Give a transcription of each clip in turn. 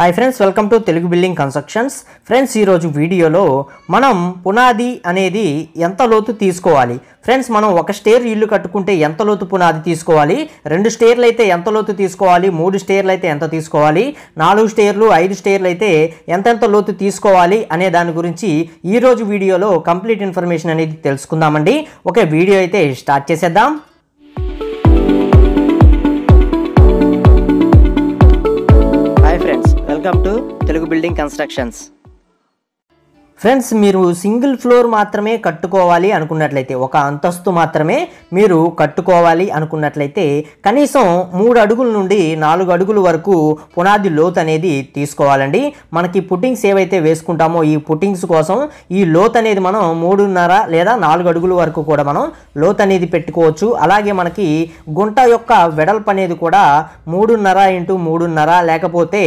Hi friends welcome to Telugu building constructions friends ఈరోజు వీడియోలో మనం పునాది అనేది ఎంత లోతు తీసుకోవాలి ఫ్రెండ్స్ మనం ఒక స్టేర్ ఇల్లు కట్టుకుంటే ఎంత లోతు పునాది తీసుకోవాలి రెండు స్టేర్లు అయితే ఎంత లోతు తీసుకోవాలి మూడు స్టేర్లు అయితే ఎంత తీసుకోవాలి నాలుగు స్టేర్లు ఐదు స్టేర్లు అయితే ఎంతెంత లోతు తీసుకోవాలి అనే దాని గురించి ఈరోజు వీడియోలో కంప్లీట్ ఇన్ఫర్మేషన్ అనేది తెలుసుకుందామండి ఒక వీడియో అయితే స్టార్ట్ చేసేద్దాం welcome to Telugu Building Constructions. Friends మీరు సింగిల్ ఫ్లోర్ మాత్రమే కట్టుకోవాలి అనుకున్నట్లయితే ఒక అంతస్తు మాత్రమే మీరు కట్టుకోవాలి అనుకున్నట్లయితే కనీసం మూడు అడుగుల నుండి నాలుగు అడుగుల వరకు పునాది లోత్ అనేది తీసుకోవాలండి మనకి పుట్టింగ్స్ ఏవైతే వేసుకుంటామో ఈ పుట్టింగ్స్ కోసం ఈ లోత్ అనేది మనం మూడున్నర లేదా నాలుగు అడుగుల వరకు కూడా మనం లోత్ అనేది పెట్టుకోవచ్చు అలాగే మనకి గుంట యొక్క వెడల్పు అనేది కూడా మూడున్నర ఇంటూ మూడున్నర లేకపోతే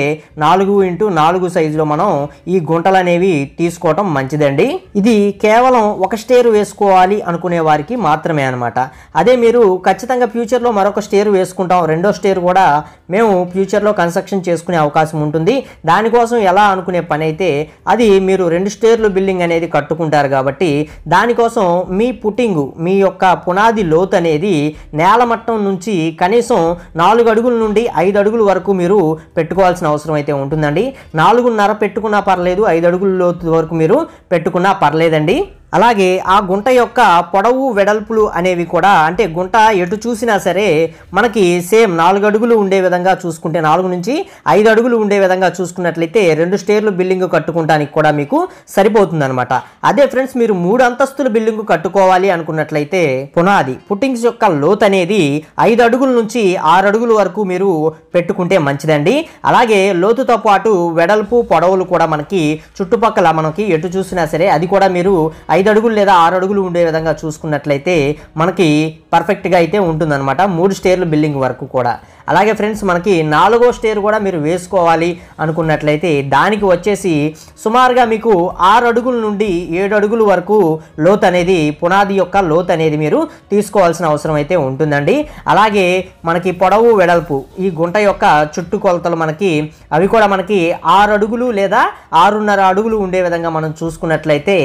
నాలుగు ఇంటూ నాలుగు సైజులో మనం ఈ గుంటలు అనేవి తీసుకోవటం తీసుకోవడం మంచిదండి ఇది కేవలం ఒక స్టేర్ వేసుకోవాలి అనుకునే వారికి మాత్రమే అనమాట అదే మీరు ఖచ్చితంగా ఫ్యూచర్లో మరొక స్టేర్ వేసుకుంటాం రెండో స్టేర్ కూడా మేము ఫ్యూచర్లో కన్స్ట్రక్షన్ చేసుకునే అవకాశం ఉంటుంది దానికోసం ఎలా అనుకునే పని అయితే అది మీరు రెండు స్టేర్లు బిల్డింగ్ అనేది కట్టుకుంటారు కాబట్టి దానికోసం మీ పుట్టింగ్ మీ యొక్క పునాది లోతు అనేది నేల మట్టం నుంచి కనీసం నాలుగు అడుగుల నుండి ఐదు అడుగుల వరకు మీరు పెట్టుకోవాల్సిన అవసరం అయితే ఉంటుందండి నాలుగున్నర పెట్టుకున్నా పర్లేదు ఐదు అడుగుల లోతు వరకు మీరు మీరు పెట్టుకున్నా పర్లేదండి అలాగే ఆ గుంట యొక్క పొడవు వెడల్పులు అనేవి కూడా అంటే గుంట ఎటు చూసినా సరే మనకి సేమ్ నాలుగు అడుగులు ఉండే విధంగా చూసుకుంటే నాలుగు నుంచి ఐదు అడుగులు ఉండే విధంగా చూసుకున్నట్లయితే రెండు స్టేర్లు బిల్డింగ్ కట్టుకోవడానికి కూడా మీకు సరిపోతుందనమాట అదే ఫ్రెండ్స్ మీరు మూడు అంతస్తుల బిల్డింగ్ కట్టుకోవాలి అనుకున్నట్లయితే పునాది పుట్టింగ్స్ యొక్క లోత్ అనేది ఐదు అడుగుల నుంచి ఆరు అడుగుల వరకు మీరు పెట్టుకుంటే మంచిదండి అలాగే లోతుతో పాటు వెడల్పు పొడవులు కూడా మనకి చుట్టుపక్కల మనకి ఎటు చూసినా సరే అది కూడా మీరు ఐదు అడుగులు లేదా ఆరు అడుగులు ఉండే విధంగా చూసుకున్నట్లయితే మనకి పర్ఫెక్ట్గా అయితే ఉంటుందన్నమాట మూడు స్టేర్లు బిల్డింగ్ వరకు కూడా అలాగే ఫ్రెండ్స్ మనకి నాలుగో స్టేర్ కూడా మీరు వేసుకోవాలి అనుకున్నట్లయితే దానికి వచ్చేసి సుమారుగా మీకు ఆరు అడుగుల నుండి ఏడు అడుగుల వరకు లోత్ అనేది పునాది యొక్క లోత్ అనేది మీరు తీసుకోవాల్సిన అవసరం అయితే ఉంటుందండి అలాగే మనకి పొడవు వెడల్పు ఈ గుంట యొక్క చుట్టుకొలతలు మనకి అవి కూడా మనకి ఆరు అడుగులు లేదా ఆరున్నర అడుగులు ఉండే విధంగా మనం చూసుకున్నట్లయితే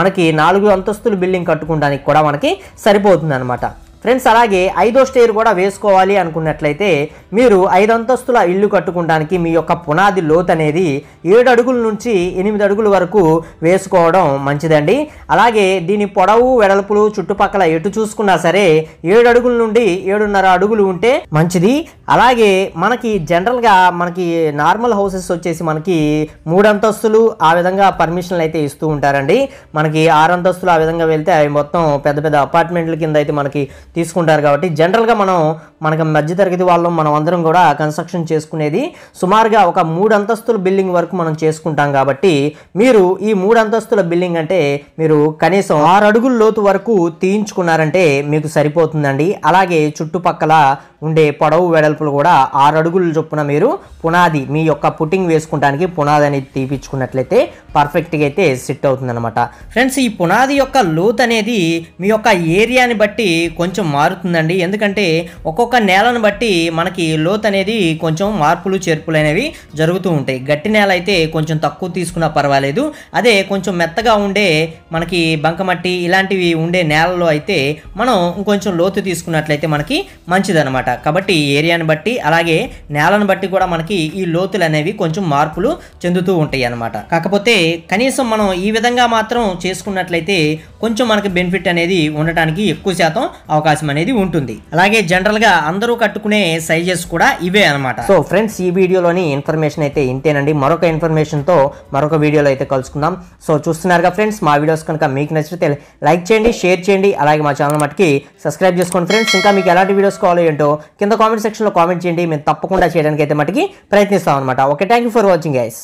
మనకి నాలుగు అంతస్తులు బిల్డింగ్ కట్టుకోవడానికి కూడా మనకి సరిపోతుంది అనమాట ఫ్రెండ్స్ అలాగే ఐదో స్టేర్ కూడా వేసుకోవాలి అనుకున్నట్లయితే మీరు ఐదంతస్తుల ఇల్లు కట్టుకోవడానికి మీ యొక్క పునాది లోతు అనేది ఏడు అడుగుల నుంచి ఎనిమిది అడుగుల వరకు వేసుకోవడం మంచిదండి అలాగే దీని పొడవు వెడల్పులు చుట్టుపక్కల ఎటు చూసుకున్నా సరే ఏడు అడుగుల నుండి ఏడున్నర అడుగులు ఉంటే మంచిది అలాగే మనకి జనరల్గా మనకి నార్మల్ హౌసెస్ వచ్చేసి మనకి మూడంతస్తులు ఆ విధంగా పర్మిషన్లు అయితే ఇస్తూ ఉంటారండి మనకి ఆరంతస్తులు ఆ విధంగా వెళ్తే అవి మొత్తం పెద్ద పెద్ద అపార్ట్మెంట్ల కింద అయితే మనకి తీసుకుంటారు కాబట్టి జనరల్గా మనం మనకు మధ్యతరగతి వాళ్ళు మనం అందరం కూడా కన్స్ట్రక్షన్ చేసుకునేది సుమారుగా ఒక మూడు అంతస్తుల బిల్డింగ్ వరకు మనం చేసుకుంటాం కాబట్టి మీరు ఈ మూడు అంతస్తుల బిల్డింగ్ అంటే మీరు కనీసం ఆరు అడుగుల లోతు వరకు తీయించుకున్నారంటే మీకు సరిపోతుందండి అలాగే చుట్టుపక్కల ఉండే పొడవు వెడల్పులు కూడా ఆరు అడుగుల చొప్పున మీరు పునాది మీ యొక్క పుట్టింగ్ వేసుకుంటానికి పునాది అనేది తీపించుకున్నట్లయితే పర్ఫెక్ట్గా అయితే సెట్ అవుతుందన్నమాట ఫ్రెండ్స్ ఈ పునాది యొక్క లోతు అనేది మీ యొక్క ఏరియాని బట్టి కొంచెం కొంచెం మారుతుందండి ఎందుకంటే ఒక్కొక్క నేలను బట్టి మనకి లోత్ అనేది కొంచెం మార్పులు చేర్పులు అనేవి జరుగుతూ ఉంటాయి గట్టి నేల అయితే కొంచెం తక్కువ తీసుకున్నా పర్వాలేదు అదే కొంచెం మెత్తగా ఉండే మనకి బంకమట్టి ఇలాంటివి ఉండే నేలలో అయితే మనం ఇంకొంచెం లోతు తీసుకున్నట్లయితే మనకి మంచిదనమాట కాబట్టి ఏరియాని బట్టి అలాగే నేలను బట్టి కూడా మనకి ఈ లోతులు అనేవి కొంచెం మార్పులు చెందుతూ ఉంటాయి అనమాట కాకపోతే కనీసం మనం ఈ విధంగా మాత్రం చేసుకున్నట్లయితే కొంచెం మనకి బెనిఫిట్ అనేది ఉండటానికి ఎక్కువ శాతం అవకాశం అవకాశం అనేది ఉంటుంది అలాగే జనరల్గా అందరూ కట్టుకునే సైజెస్ కూడా ఇవే అనమాట సో ఫ్రెండ్స్ ఈ వీడియోలోని ఇన్ఫర్మేషన్ అయితే ఇంతేనండి మరొక ఇన్ఫర్మేషన్తో మరొక వీడియోలో అయితే కలుసుకుందాం సో చూస్తున్నారుగా ఫ్రెండ్స్ మా వీడియోస్ కనుక మీకు నచ్చితే లైక్ చేయండి షేర్ చేయండి అలాగే మా ఛానల్ మటుకి సబ్స్క్రైబ్ చేసుకోండి ఫ్రెండ్స్ ఇంకా మీకు ఎలాంటి వీడియోస్ కావాలి ఏంటో కింద కామెంట్ సెక్షన్లో కామెంట్ చేయండి మేము తప్పకుండా చేయడానికి అయితే మటుకి ప్రయత్నిస్తాం అనమాట okay thank for watching guys